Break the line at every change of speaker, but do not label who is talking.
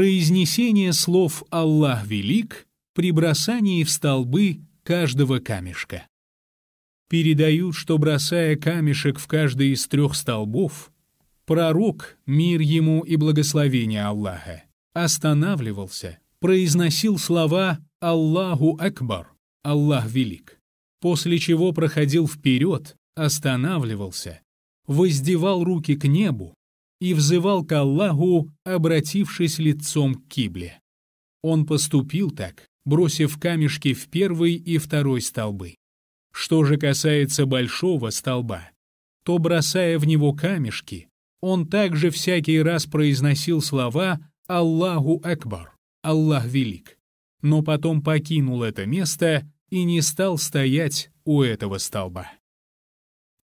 произнесение слов «Аллах велик» при бросании в столбы каждого камешка. Передают, что бросая камешек в каждый из трех столбов, пророк, мир ему и благословение Аллаха, останавливался, произносил слова «Аллаху Акбар» — «Аллах велик», после чего проходил вперед, останавливался, воздевал руки к небу, и взывал к Аллаху, обратившись лицом к кибле. Он поступил так, бросив камешки в первый и второй столбы. Что же касается большого столба, то, бросая в него камешки, он также всякий раз произносил слова «Аллаху Акбар», «Аллах Велик», но потом покинул это место и не стал стоять у этого столба.